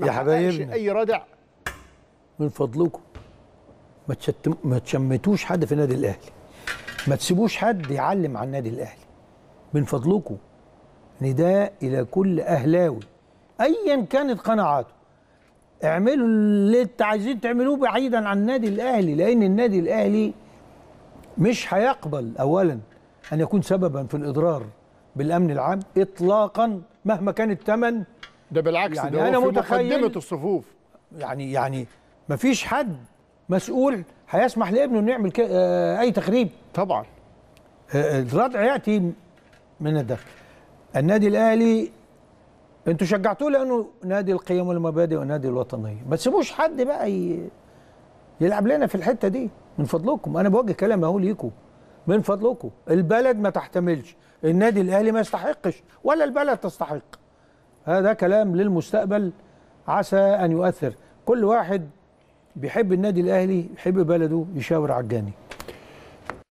يا حبايبنا اي ردع من فضلكم ما تشتم ما تشمتوش حد في النادي الاهلي ما تسيبوش حد يعلم عن النادي الاهلي من فضلكم نداء الى كل اهلاوي ايا كانت قناعاته اعملوا اللي انت عايزين تعملوه بعيدا عن النادي الاهلي لان النادي الاهلي مش هيقبل اولا ان يكون سببا في الاضرار بالامن العام اطلاقا مهما كان الثمن ده بالعكس يعني ده أنا هو في مقدمه الصفوف يعني يعني ما فيش حد مسؤول هيسمح لابنه انه يعمل آه، اي تخريب طبعا آه، آه، الردع ياتي من الداخل النادي الاهلي انتوا شجعتوه لانه نادي القيم والمبادئ والنادي الوطنيه ما تسيبوش حد بقى ي... يلعب لنا في الحته دي من فضلكم انا بوجه كلام اهو ليكم من فضلكم البلد ما تحتملش النادي الاهلي ما يستحقش ولا البلد تستحق هذا كلام للمستقبل عسى أن يؤثر كل واحد بيحب النادي الأهلي يحب بلده يشاور عجاني